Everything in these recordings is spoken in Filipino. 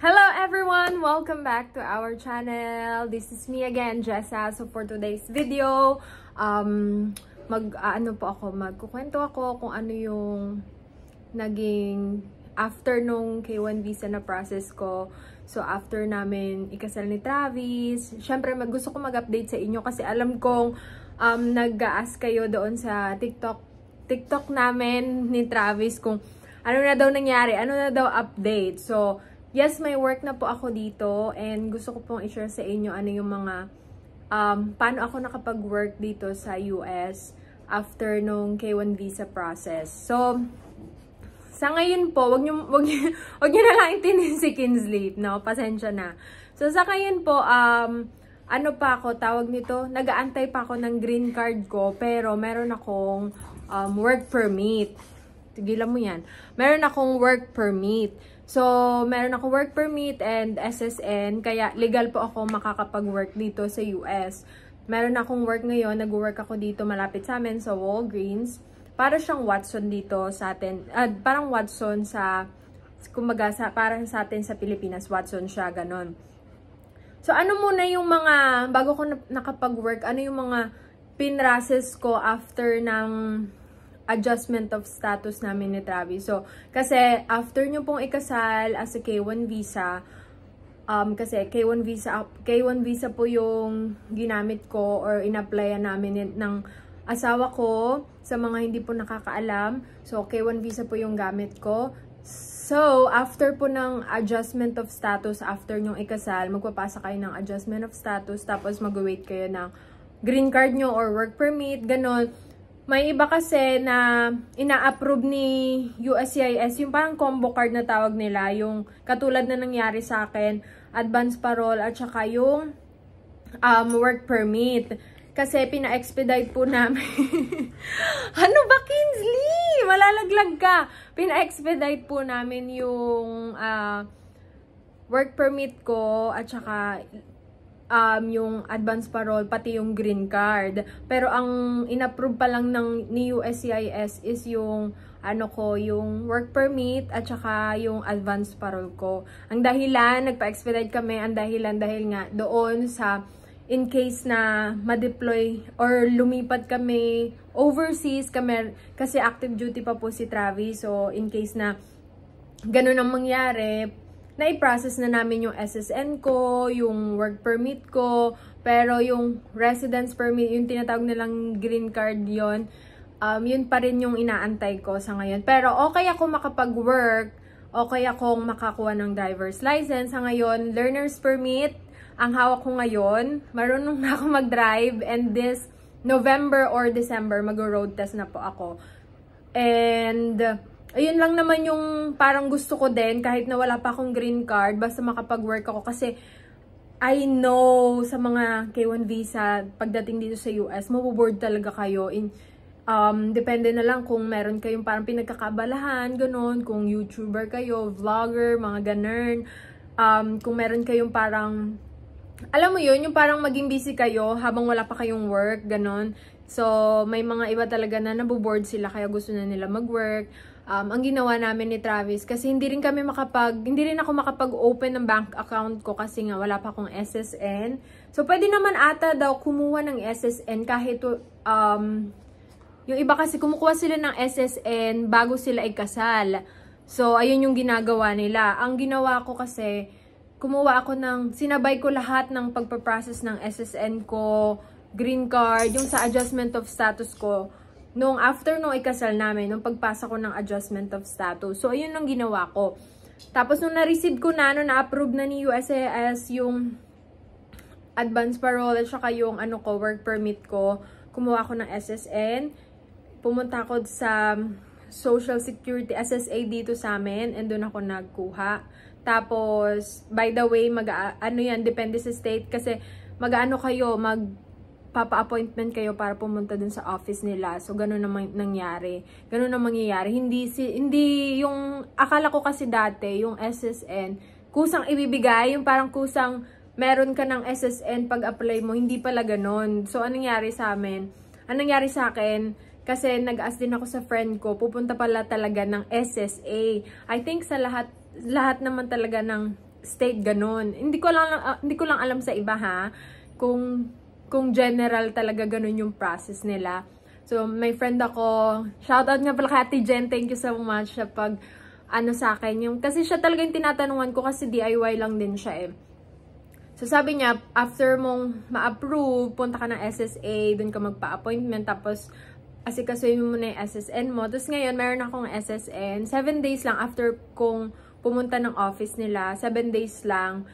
Hello everyone! Welcome back to our channel. This is me again, Jessa. So for today's video, um, mag, uh, ano po ako, magkukwento ako kung ano yung naging after nung K1 visa na process ko. So after namin ikasal ni Travis, syempre mag, gusto ko mag-update sa inyo kasi alam kong um, nag-ask kayo doon sa TikTok, TikTok namin ni Travis kung ano na daw nangyari, ano na daw update. So, Yes, may work na po ako dito and gusto ko pong i-share sa inyo ano yung mga um, paano ako nakapag-work dito sa US after nung K1 visa process. So, sa ngayon po, wag nyo, wag niyo, wag niyo na lang intinin si Kinsley, no? Pasensya na. So sa ngayon po, um ano pa ako tawag nito? Nagaantay pa ako ng green card ko pero meron akong um, work permit tigilan mo yan. Meron akong work permit. So, meron akong work permit and SSN, kaya legal po ako makakapag-work dito sa US. Meron akong work ngayon, nag-work ako dito malapit sa amin sa Walgreens. Para siyang Watson dito sa atin, uh, parang Watson sa, kumbaga, sa, parang sa atin sa Pilipinas, Watson siya, ganon. So, ano muna yung mga, bago ko nakapag-work, ano yung mga pinrases ko after ng adjustment of status namin ni Travis. So, kasi after nyo pong ikasal as a K1 visa, um, kasi K1 visa, K1 visa po yung ginamit ko or inapplyan namin ng asawa ko sa mga hindi po nakakaalam. So, K1 visa po yung gamit ko. So, after po ng adjustment of status, after nyong ikasal, magpapasa kayo ng adjustment of status, tapos mag-wait kayo ng green card nyo or work permit, ganon. May iba kasi na ina-approve ni USCIS, yung parang combo card na tawag nila, yung katulad na nangyari sa akin, advance parole at saka yung um, work permit. Kasi pina-expedite po namin. ano ba, Kinsley? Malalaglag ka. Pina-expedite po namin yung uh, work permit ko at saka um, yung advance parole, pati yung green card. Pero ang inapprove pa lang ng, ni USCIS is yung ano ko, yung work permit at saka yung advance parole ko. Ang dahilan, nagpa-expedite kami, ang dahilan dahil nga doon sa in case na ma-deploy or lumipat kami overseas kami, kasi active duty pa po si Travis. So, in case na ganun ang mangyari, na-process na namin yung SSN ko, yung work permit ko, pero yung residence permit, yung tinatawag nilang green card yon um, yun pa rin yung inaantay ko sa ngayon. Pero okay ako makapag-work, okay akong makakuha ng driver's license. Sa ngayon, learner's permit, ang hawak ko ngayon. Marunong na ako mag-drive and this November or December, mag-road test na po ako. And ayun lang naman yung parang gusto ko din kahit na wala pa akong green card basta makapag-work ako kasi I know sa mga K1 visa pagdating dito sa US mabuboard talaga kayo in um, depende na lang kung meron kayong parang pinagkakabalahan ganun kung YouTuber kayo vlogger mga ganern um, kung meron kayong parang alam mo yun, yung parang maging busy kayo habang wala pa kayong work, ganun So, may mga iba talaga na naboboard sila kaya gusto na nila mag-work um, ang ginawa namin ni Travis kasi hindi rin kami makapag, hindi rin ako makapag-open ng bank account ko kasi nga wala pa akong SSN. So, pwede naman ata daw kumuha ng SSN kahit um, yung iba kasi kumukuha sila ng SSN bago sila ikasal. So, ayun yung ginagawa nila. Ang ginawa ko kasi, kumuha ako ng, sinabay ko lahat ng pagpaprocess ng SSN ko, green card, yung sa adjustment of status ko nung after nung ikasal namin, nung pagpasa ko ng adjustment of status. So, ayun ang ginawa ko. Tapos, nung na-receive ko na, nung na-approve na ni USAS yung advance parole at saka yung ano ko, work permit ko, kumuha ako ng SSN. Pumunta ako sa Social Security SSA dito sa amin and doon ako nagkuha. Tapos, by the way, mag ano yan, depende sa state kasi mag ano kayo, mag papa-appointment kayo para pumunta dun sa office nila. So, ganun naman nangyari. Ganun na mangyayari. Hindi, si, hindi yung, akala ko kasi dati, yung SSN, kusang ibibigay, yung parang kusang meron ka ng SSN pag-apply mo, hindi pala ganun. So, anong nangyari sa amin? Anong nangyari sa akin? Kasi nag-ask din ako sa friend ko, pupunta pala talaga ng SSA. I think sa lahat, lahat naman talaga ng state ganun. Hindi ko lang, uh, hindi ko lang alam sa iba ha, kung kung general talaga ganun yung process nila. So, may friend ako, shoutout nga pala kay Ate Jen, thank you so much sa pag, ano sa akin, yung, kasi siya talaga yung tinatanungan ko kasi DIY lang din siya eh. So, sabi niya, after mong ma-approve, punta ka ng SSA, dun ka magpa-appointment, tapos asikasuin mo muna yung SSN mo. Tapos ngayon, meron akong SSN. 7 days lang after kung pumunta ng office nila. 7 days lang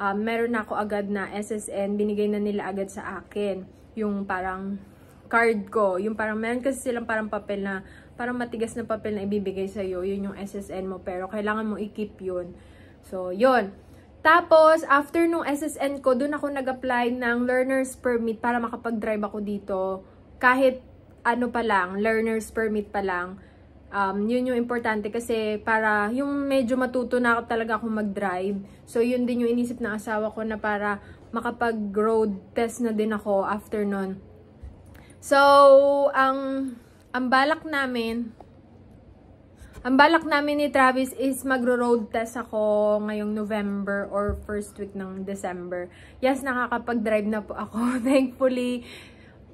uh, meron na ako agad na SSN, binigay na nila agad sa akin yung parang card ko. Yung parang meron kasi silang parang papel na, parang matigas na papel na ibibigay sa'yo. Yun yung SSN mo. Pero kailangan mo i-keep yun. So, yun. Tapos, after nung SSN ko, dun ako nag-apply ng learner's permit para makapag-drive ako dito. Kahit ano pa lang, learner's permit pa lang. Um, yun yung importante kasi para yung medyo matuto na ako talaga akong mag-drive. So, yun din yung inisip ng asawa ko na para makapag-road test na din ako after nun. So, ang, ang balak namin, ang balak namin ni Travis is magro-road test ako ngayong November or first week ng December. Yes, nakakapag-drive na po ako. Thankfully,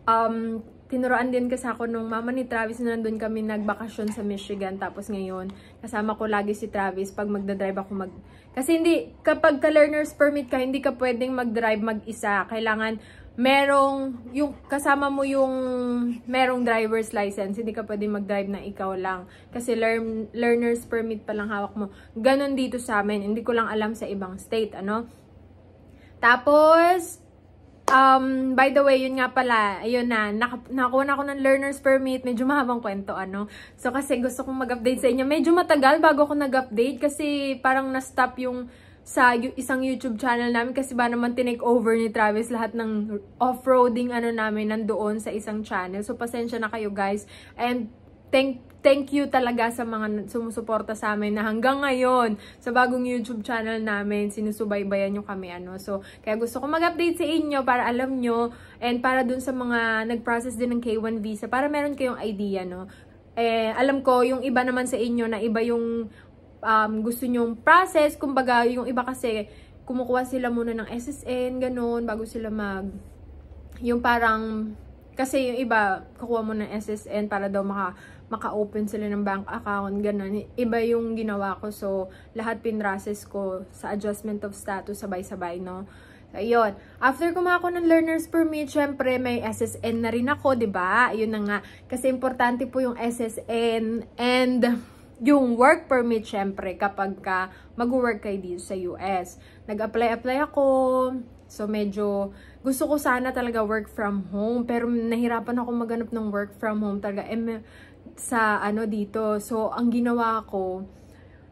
um, tinuruan din kasi ako nung mama ni Travis na nandun kami nagbakasyon sa Michigan. Tapos ngayon, kasama ko lagi si Travis pag magdadrive ako mag... Kasi hindi, kapag ka learner's permit ka, hindi ka pwedeng magdrive mag-isa. Kailangan merong, yung kasama mo yung merong driver's license. Hindi ka pwedeng mag-drive na ikaw lang. Kasi learn, learner's permit pa lang hawak mo. Ganon dito sa amin. Hindi ko lang alam sa ibang state, ano? Tapos, Um, by the way, yun nga pala, ayun na, nak nakakuha na ako ng learner's permit. Medyo mahabang kwento, ano. So, kasi gusto kong mag-update sa inyo. Medyo matagal bago ako nag-update kasi parang na-stop yung sa isang YouTube channel namin kasi ba naman tinake over ni Travis lahat ng off-roading ano namin nandoon sa isang channel. So, pasensya na kayo guys. And thank thank you talaga sa mga sumusuporta sa amin na hanggang ngayon sa bagong YouTube channel namin, sinusubaybayan nyo kami. Ano. So, kaya gusto ko mag-update sa inyo para alam nyo and para dun sa mga nag-process din ng K1 visa para meron kayong idea. No? Eh, alam ko, yung iba naman sa inyo na iba yung um, gusto nyong process. Kumbaga, yung iba kasi kumukuha sila muna ng SSN, ganun, bago sila mag... Yung parang... Kasi yung iba, kukuha mo ng SSN para daw maka maka-open sila ng bank account, ganun. Iba yung ginawa ko. So, lahat pinrases ko sa adjustment of status sabay-sabay, no? Ayun. After kumuha ko ng learner's permit, syempre may SSN na rin ako, 'di ba? Ayun na nga. Kasi importante po yung SSN and yung work permit syempre kapag ka mag-work kayo dito sa US. Nag-apply-apply ako. So medyo gusto ko sana talaga work from home pero nahirapan ako maganap ng work from home talaga. Eh, sa ano dito. So, ang ginawa ko,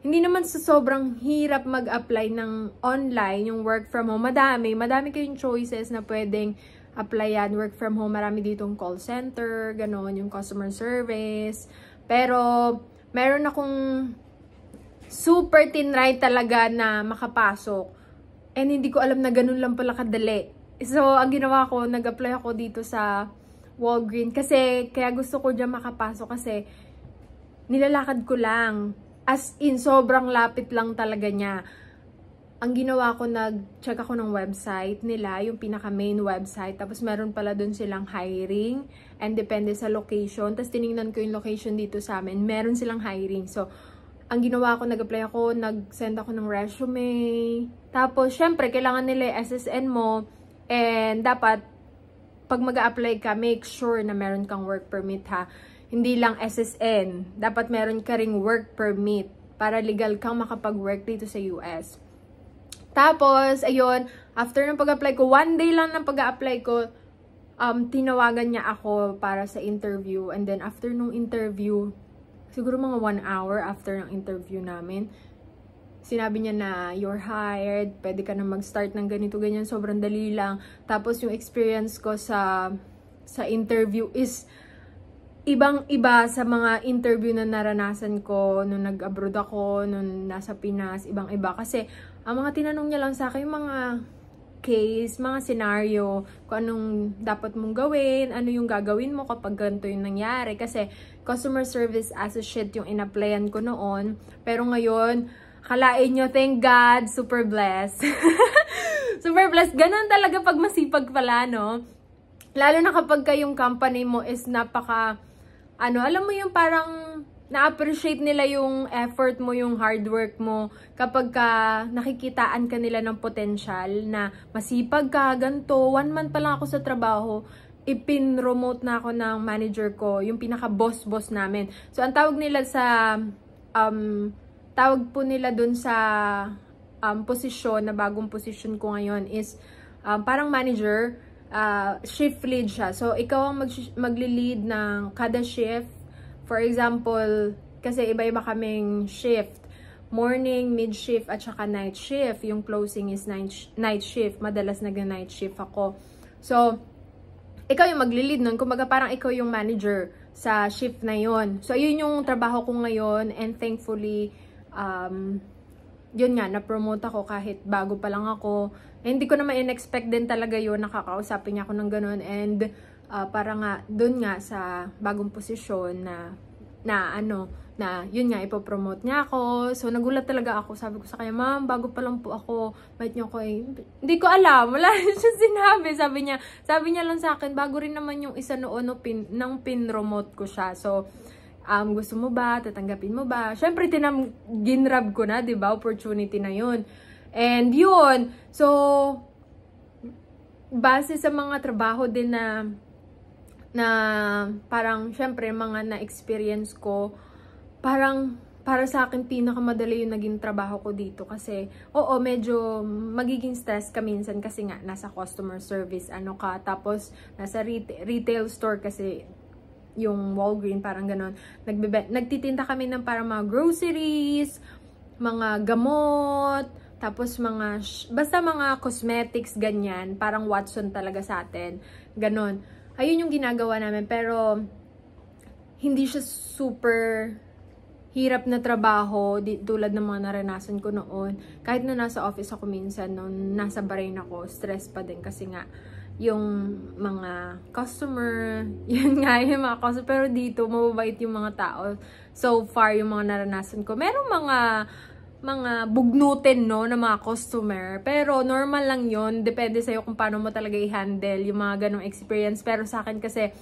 hindi naman sa sobrang hirap mag-apply ng online, yung work from home. Madami, madami kayong choices na pwedeng applyan. Work from home, marami ditong call center, ganon, yung customer service. Pero, meron akong super tinry talaga na makapasok. And hindi ko alam na ganun lang pala kadali. So, ang ginawa ko, nag-apply ako dito sa Walgreen. Kasi, kaya gusto ko dyan makapasok kasi nilalakad ko lang. As in, sobrang lapit lang talaga niya. Ang ginawa ko, nag-check ako ng website nila, yung pinaka-main website. Tapos, meron pala dun silang hiring and depende sa location. Tapos, tiningnan ko yung location dito sa amin. Meron silang hiring. So, ang ginawa ko, nag-apply ako, nag-send ako ng resume. Tapos, syempre, kailangan nila yung SSN mo. And dapat pag mag apply ka, make sure na meron kang work permit ha. Hindi lang SSN. Dapat meron ka ring work permit para legal kang makapag-work dito sa US. Tapos, ayun, after ng pag-apply ko, one day lang ng pag-apply ko, um, tinawagan niya ako para sa interview. And then, after nung interview, siguro mga one hour after ng interview namin, sinabi niya na you're hired, pwede ka na mag-start ng ganito, ganyan, sobrang dali lang. Tapos yung experience ko sa, sa interview is ibang-iba sa mga interview na naranasan ko nung nag-abroad ako, nung nasa Pinas, ibang-iba. Kasi ang mga tinanong niya lang sa akin, yung mga case, mga scenario, kung anong dapat mong gawin, ano yung gagawin mo kapag ganito yung nangyari. Kasi customer service associate yung in-applyan ko noon. Pero ngayon, Kalain nyo, thank God, super blessed. super blessed. Ganun talaga pag masipag pala, no? Lalo na kapag yung company mo is napaka, ano, alam mo yung parang na-appreciate nila yung effort mo, yung hard work mo kapag ka nakikitaan ka nila ng potential na masipag ka, ganto, one month pa lang ako sa trabaho, ipin-remote na ako ng manager ko, yung pinaka-boss-boss namin. So, ang tawag nila sa um, tawag po nila dun sa um, posisyon, na bagong posisyon ko ngayon is um, parang manager, uh, shift lead siya. So, ikaw ang magli-lead ng kada shift. For example, kasi iba-iba kaming shift. Morning, mid-shift, at saka night shift. Yung closing is night, sh night shift. Madalas nag-night shift ako. So, ikaw yung magli-lead nun. Kumbaga parang ikaw yung manager sa shift na yon. So, ayun yung trabaho ko ngayon and thankfully, um, yun nga, na-promote ako kahit bago pa lang ako. Eh, hindi ko naman in-expect din talaga yun, nakakausapin niya ako ng ganun. And uh, para nga, dun nga sa bagong posisyon na, na ano, na yun nga, ipopromote niya ako. So, nagulat talaga ako. Sabi ko sa kanya, ma'am, bago pa lang po ako, bait niyo ko eh. Hindi ko alam. Wala siya sinabi. Sabi niya, sabi niya lang sa akin, bago rin naman yung isa noon no, pin, nang pinromote ko siya. So, um, gusto mo ba, tatanggapin mo ba? Siyempre, tinam, ginrab ko na, di ba? Opportunity na yun. And yun, so, base sa mga trabaho din na, na parang, syempre, mga na-experience ko, parang, para sa akin, pinakamadali yung naging trabaho ko dito. Kasi, oo, medyo magiging stress ka minsan kasi nga, nasa customer service, ano ka, tapos, nasa retail store kasi, yung Walgreen, parang ganun. Nagbibe, nagtitinda kami ng parang mga groceries, mga gamot, tapos mga, basta mga cosmetics, ganyan. Parang Watson talaga sa atin. Ganun. Ayun yung ginagawa namin. Pero, hindi siya super hirap na trabaho di, tulad ng mga naranasan ko noon. Kahit na nasa office ako minsan noon, nasa Bahrain ako, stress pa din kasi nga yung mga customer, yun nga yung mga customer. Pero dito, mababait yung mga tao. So far, yung mga naranasan ko. Merong mga mga bugnutin no ng mga customer. Pero normal lang 'yon, depende sa iyo kung paano mo talaga i-handle yung mga ganong experience. Pero sa akin kasi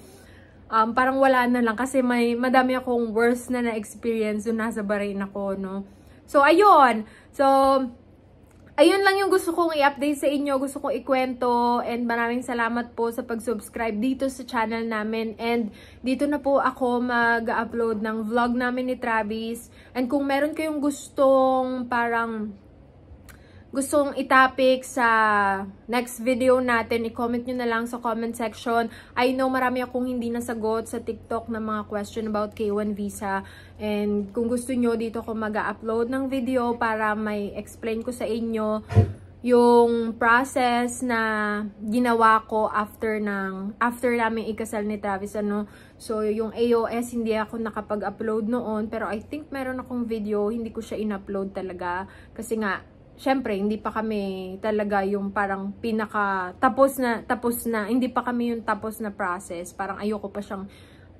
um, parang wala na lang kasi may madami akong worst na na-experience nung nasa Bahrain ako no. So ayun. So Ayun lang yung gusto kong i-update sa inyo, gusto kong ikwento and maraming salamat po sa pag-subscribe dito sa channel namin and dito na po ako mag-upload ng vlog namin ni Travis and kung meron kayong gustong parang gustong itapik sa next video natin, i-comment nyo na lang sa comment section. I know marami akong hindi nasagot sa TikTok ng mga question about K1 visa. And kung gusto nyo, dito ako mag upload ng video para may explain ko sa inyo yung process na ginawa ko after ng after namin ikasal ni Travis ano so yung AOS hindi ako nakapag-upload noon pero I think meron akong video hindi ko siya in-upload talaga kasi nga syempre, hindi pa kami talaga yung parang pinaka, tapos na, tapos na, hindi pa kami yung tapos na process. Parang ayoko pa siyang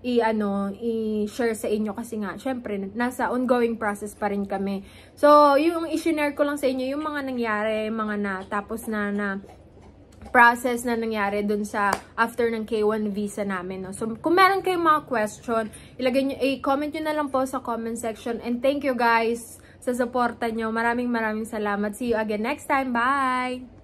i-ano, i-share sa inyo kasi nga, syempre, nasa ongoing process pa rin kami. So, yung i-share ko lang sa inyo, yung mga nangyari, mga na, tapos na, na, process na nangyari dun sa after ng K1 visa namin. No? So, kung meron kayong mga question, ilagay nyo, eh, comment nyo na lang po sa comment section. And thank you guys sa suporta nyo. Maraming maraming salamat. See you again next time. Bye!